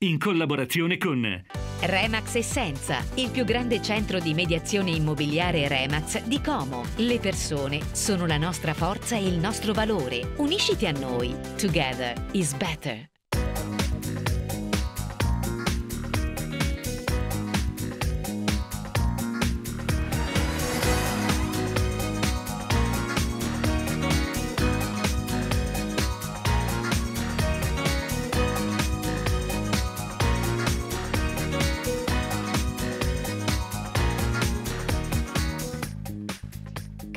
in collaborazione con Remax Essenza, il più grande centro di mediazione immobiliare Remax di Como. Le persone sono la nostra forza e il nostro valore. Unisciti a noi. Together is better.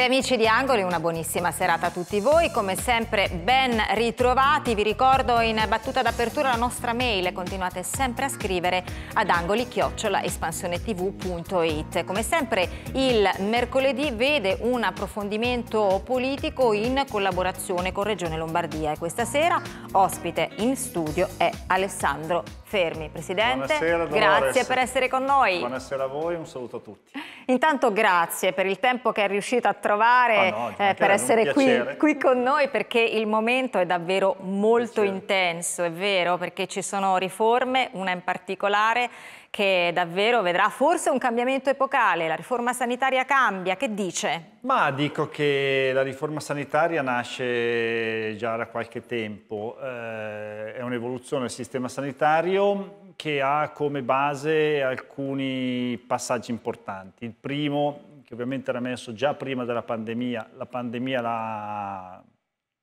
Cari amici di Angoli, una buonissima serata a tutti voi, come sempre ben ritrovati, vi ricordo in battuta d'apertura la nostra mail, continuate sempre a scrivere ad angoli-espansionetv.it. Come sempre il mercoledì vede un approfondimento politico in collaborazione con Regione Lombardia e questa sera ospite in studio è Alessandro Fermi. Presidente, Buonasera, grazie per essere con noi. Buonasera a voi un saluto a tutti. Intanto grazie per il tempo che è riuscito a trovare, oh no, eh, per essere qui, qui, con noi, perché il momento è davvero molto intenso, è vero, perché ci sono riforme, una in particolare che davvero vedrà forse un cambiamento epocale, la riforma sanitaria cambia, che dice? Ma dico che la riforma sanitaria nasce già da qualche tempo, eh, è un'evoluzione del sistema sanitario che ha come base alcuni passaggi importanti. Il primo, che ovviamente era messo già prima della pandemia, la pandemia l'ha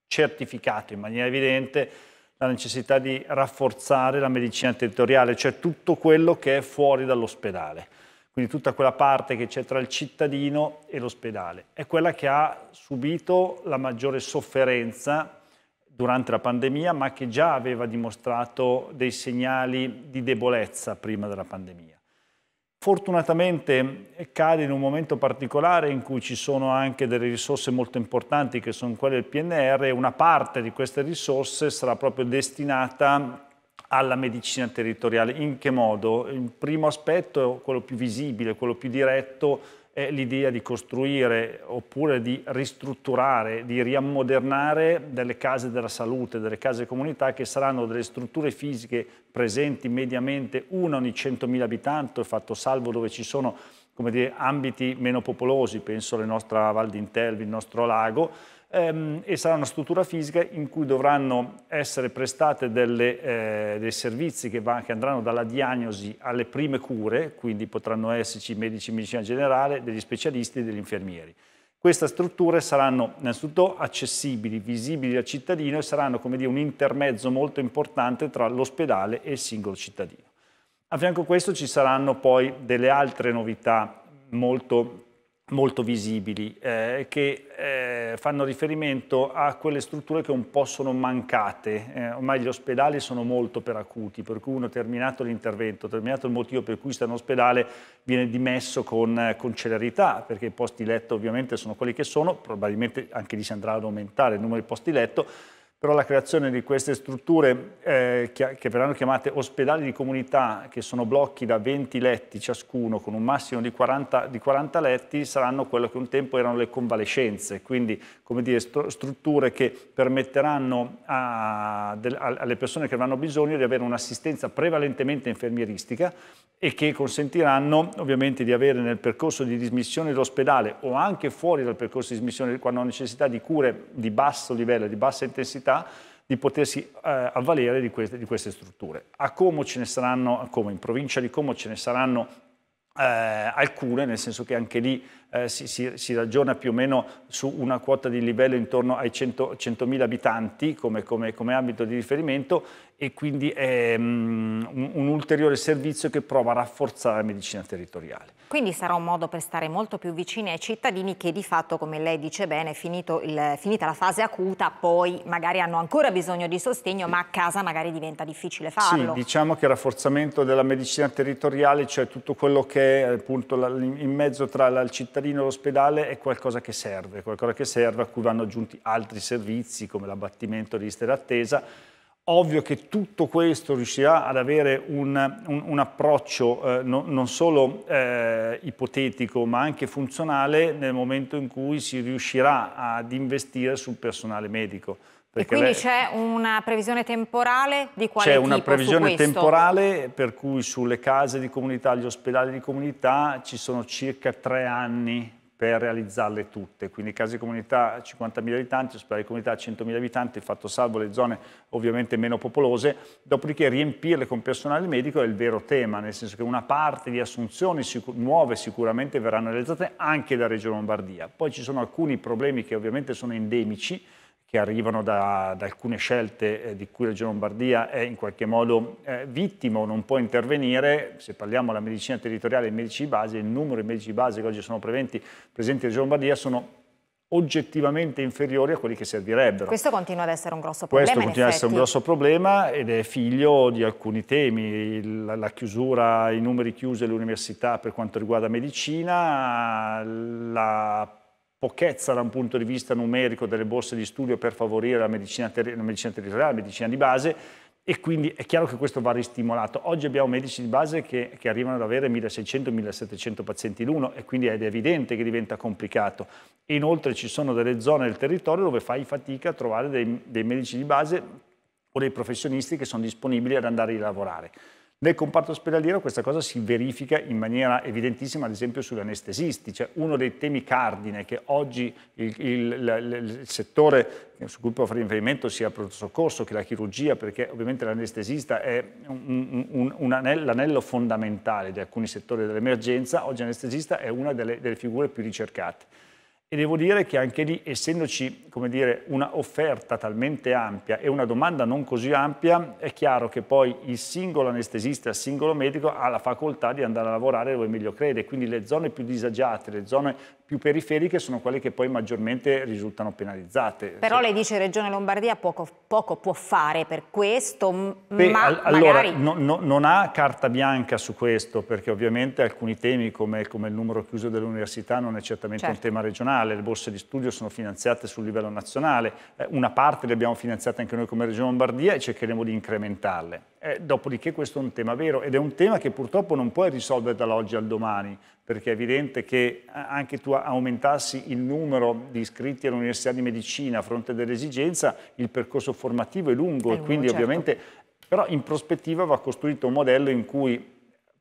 certificato in maniera evidente, la necessità di rafforzare la medicina territoriale, cioè tutto quello che è fuori dall'ospedale. Quindi tutta quella parte che c'è tra il cittadino e l'ospedale. È quella che ha subito la maggiore sofferenza durante la pandemia, ma che già aveva dimostrato dei segnali di debolezza prima della pandemia. Fortunatamente cade in un momento particolare in cui ci sono anche delle risorse molto importanti che sono quelle del PNR e una parte di queste risorse sarà proprio destinata alla medicina territoriale. In che modo? Il primo aspetto, quello più visibile, quello più diretto, è l'idea di costruire oppure di ristrutturare, di riammodernare delle case della salute, delle case comunità che saranno delle strutture fisiche presenti mediamente una ogni 100.000 abitanti, fatto salvo dove ci sono dire, ambiti meno popolosi, penso alla nostra Val d'Intelvi, il nostro lago, ehm, e sarà una struttura fisica in cui dovranno essere prestate delle, eh, dei servizi che, va, che, andranno dalla diagnosi alle prime cure, quindi potranno esserci medici di medicina generale, degli specialisti e degli infermieri. Queste strutture saranno innanzitutto accessibili, visibili al cittadino e saranno come dire, un intermezzo molto importante tra l'ospedale e il singolo cittadino. A fianco a questo ci saranno poi delle altre novità molto molto visibili eh, che eh, fanno riferimento a quelle strutture che un po' sono mancate, eh, ormai gli ospedali sono molto per acuti, per cui uno terminato l'intervento, terminato il motivo per cui sta in ospedale viene dimesso con, con, celerità, perché i posti letto ovviamente sono quelli che sono, probabilmente anche lì si andrà ad aumentare il numero di posti letto, però la creazione di queste strutture eh, che verranno chiamate ospedali di comunità, che sono blocchi da 20 letti ciascuno con un massimo di 40, di 40 letti, saranno quello che un tempo erano le convalescenze, quindi dire, strutture che permetteranno a, a, alle persone che avranno bisogno di avere un'assistenza prevalentemente infermieristica e che consentiranno ovviamente di avere nel percorso di dismissione dell'ospedale o anche fuori dal percorso di dismissione quando hanno necessità di cure di basso livello, di bassa intensità, necessità di potersi eh, avvalere di queste, di queste, strutture. A Como ce ne saranno, a Como, in provincia di Como ce ne saranno eh, alcune, nel senso che anche lì eh, si, si, si, ragiona più o meno su una quota di livello intorno ai 100.000 100 abitanti come, come, come, ambito di riferimento e quindi è um, un, un ulteriore servizio che prova a rafforzare la medicina territoriale. Quindi sarà un modo per stare molto più vicini ai cittadini che di fatto, come lei dice bene, il, finita la fase acuta, poi magari hanno ancora bisogno di sostegno, sì. ma a casa magari diventa difficile farlo. Sì, diciamo che il rafforzamento della medicina territoriale, cioè tutto quello che è appunto in mezzo tra il cittadino cittadino all'ospedale è qualcosa che serve, qualcosa che serve a cui vanno aggiunti altri servizi come l'abbattimento di liste d'attesa. Ovvio che tutto questo riuscirà ad avere un, un, un approccio eh, no, non solo eh, ipotetico ma anche funzionale nel momento in cui si riuscirà ad investire sul personale medico e quindi c'è una previsione temporale di quale C'è una previsione temporale per cui sulle case di comunità, gli ospedali di comunità ci sono circa tre anni per realizzarle tutte, quindi case di comunità 50.000 abitanti, ospedali di comunità 100.000 abitanti, fatto salvo le zone ovviamente meno popolose, dopodiché riempirle con personale medico è il vero tema, nel senso che una parte di assunzioni sic nuove sicuramente verranno realizzate anche da Regione Lombardia. Poi ci sono alcuni problemi che ovviamente sono endemici, che arrivano da, da alcune scelte eh, di cui la Regione Lombardia è in qualche modo eh, vittima o non può intervenire, se parliamo della medicina territoriale e medici di base, il numero di medici di base che oggi sono presenti, presenti in Regione Lombardia sono oggettivamente inferiori a quelli che servirebbero. Questo continua ad essere un grosso problema. Questo continua ad essere un grosso problema ed è figlio di alcuni temi, la, la chiusura, i numeri chiusi delle per quanto riguarda medicina, la pochezza da un punto di vista numerico delle borse di studio per favorire la medicina, la medicina territoriale, la medicina di base, e quindi è chiaro che questo va ristimolato. Oggi abbiamo medici di base che, che arrivano ad avere 1600-1700 pazienti l'uno e quindi è evidente che diventa complicato. E inoltre ci sono delle zone del territorio dove fai fatica a trovare dei, dei medici di base o dei professionisti che sono disponibili ad andare a lavorare. Nel comparto ospedaliero questa cosa si verifica in maniera evidentissima ad esempio sugli anestesisti, cioè uno dei temi cardine che oggi il, il, il settore su cui può fare riferimento sia il pronto soccorso che la chirurgia, perché ovviamente l'anestesista è un, un, un anello, l'anello fondamentale di alcuni settori dell'emergenza, oggi l'anestesista è una delle, delle figure più ricercate. E devo dire che anche lì, essendoci dire, una offerta talmente ampia e una domanda non così ampia, è chiaro che poi il singolo anestesista, il singolo medico ha la facoltà di andare a lavorare dove meglio crede, quindi le zone più disagiate, le zone più periferiche sono quelle che poi maggiormente risultano penalizzate. Però lei dice che Regione Lombardia poco, poco, può fare per questo, Beh, ma all magari... no, no, non ha carta bianca su questo, perché ovviamente alcuni temi come, come il numero chiuso delle università non è certamente certo. un tema regionale, le borse di studio sono finanziate sul livello nazionale, eh, una parte le abbiamo finanziate anche noi come Regione Lombardia e cercheremo di incrementarle. Eh, dopodiché questo è un tema vero ed è un tema che purtroppo non puoi risolvere dall'oggi al domani, perché è evidente che eh, anche tu aumentassi il numero di iscritti all'Università di Medicina a fronte dell'esigenza, il percorso formativo è lungo, è lungo quindi certo. ovviamente però in prospettiva va costruito un modello in cui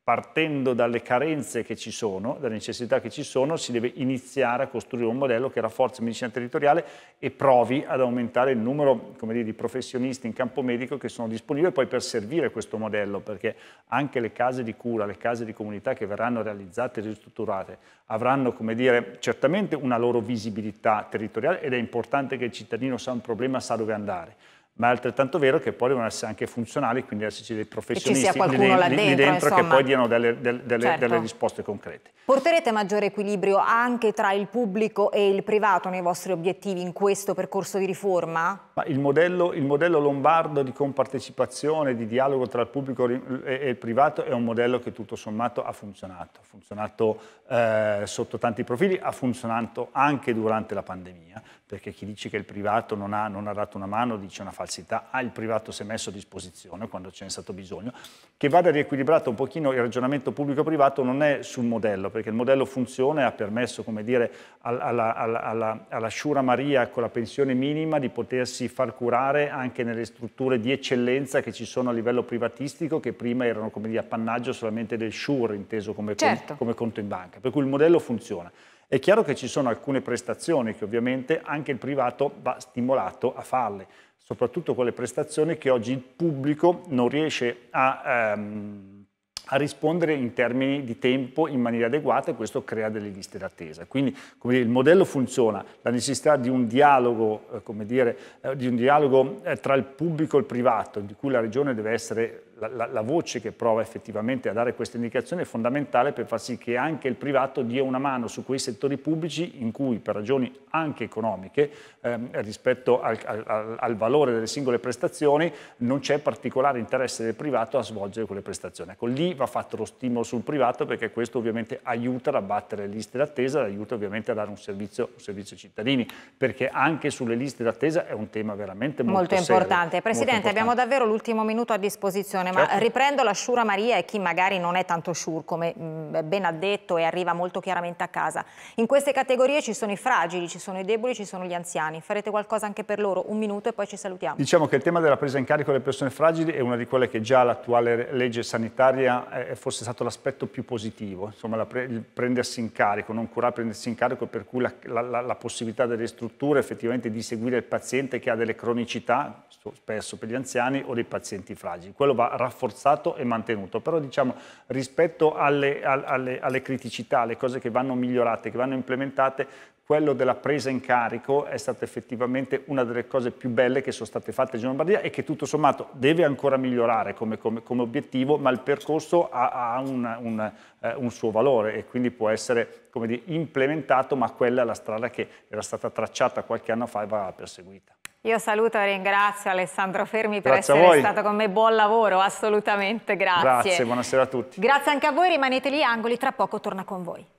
partendo dalle carenze che ci sono, dalle necessità che ci sono, si deve iniziare a costruire un modello che rafforzi la medicina territoriale e provi ad aumentare il numero dire, di professionisti in campo medico che sono disponibili poi per servire questo modello, perché anche le case di cura, le case di comunità che verranno realizzate e ristrutturate avranno dire, certamente una loro visibilità territoriale ed è importante che il cittadino sa un problema, sa dove andare ma è altrettanto vero che poi devono essere anche funzionali, quindi esserci dei professionisti lì, dentro, lì dentro che poi diano delle, delle, delle, certo. delle, risposte concrete. Porterete maggiore equilibrio anche tra il pubblico e il privato nei vostri obiettivi in questo percorso di riforma? Il modello, il, modello, lombardo di compartecipazione, di dialogo tra il pubblico e, il privato è un modello che tutto sommato ha funzionato, ha funzionato eh, sotto tanti profili, ha funzionato anche durante la pandemia perché chi dice che il privato non ha, non ha, dato una mano dice una falsità, ah il privato si è messo a disposizione quando ce n'è stato bisogno, che vada riequilibrato un pochino il ragionamento pubblico-privato non è sul modello, perché il modello funziona e ha permesso come dire, alla, alla, alla, alla Sciura Maria con la pensione minima di potersi far curare anche nelle strutture di eccellenza che ci sono a livello privatistico, che prima erano come dire appannaggio solamente del Sciur, inteso come, certo. con, come conto in banca, per cui il modello funziona. È chiaro che ci sono alcune prestazioni che ovviamente anche il privato va stimolato a farle, soprattutto quelle prestazioni che oggi il pubblico non riesce a, ehm, a rispondere in termini di tempo in maniera adeguata e questo crea delle liste d'attesa. Quindi come dire, il modello funziona, la necessità di un dialogo, eh, dire, eh, di un dialogo eh, tra il pubblico e il privato, di cui la Regione deve essere la, la, la, voce che prova effettivamente a dare questa indicazione è fondamentale per far sì che anche il privato dia una mano su quei settori pubblici in cui per ragioni anche economiche ehm, rispetto al, al, al, valore delle singole prestazioni non c'è particolare interesse del privato a svolgere quelle prestazioni. Ecco, lì va fatto lo stimolo sul privato perché questo ovviamente aiuta ad abbattere le liste d'attesa, aiuta ovviamente a dare un servizio, un servizio, ai cittadini perché anche sulle liste d'attesa è un tema veramente molto, molto importante. Serio, Presidente, molto importante. abbiamo davvero l'ultimo minuto a disposizione Simone, certo. ma riprendo la Shura Maria e chi magari non è tanto sure, come mm, ben ha detto e arriva molto chiaramente a casa. In queste categorie ci sono i fragili, ci sono i deboli, ci sono gli anziani. Farete qualcosa anche per loro? Un minuto e poi ci salutiamo. Diciamo che il tema della presa in carico delle persone fragili è una di quelle che già l'attuale legge sanitaria è forse stato l'aspetto più positivo, insomma pre il prendersi in carico, non curare, prendersi in carico, per cui la, la, la possibilità delle strutture effettivamente di seguire il paziente che ha delle cronicità, spesso per gli anziani, o dei pazienti fragili. Quello va rafforzato e mantenuto, però diciamo rispetto alle, alle, alle criticità, alle cose che vanno migliorate, che vanno implementate, quello della presa in carico è stata effettivamente una delle cose più belle che sono state fatte in Lombardia e che tutto sommato deve ancora migliorare come, come, come obiettivo, ma il percorso ha, ha un, un, eh, un, suo valore e quindi può essere dire, implementato, ma quella è la strada che era stata tracciata qualche anno fa e va perseguita. Io saluto e ringrazio Alessandro Fermi per grazie essere stato con me, buon lavoro, assolutamente grazie. Grazie, buonasera a tutti. Grazie anche a voi, rimanete lì, Angoli tra poco torna con voi.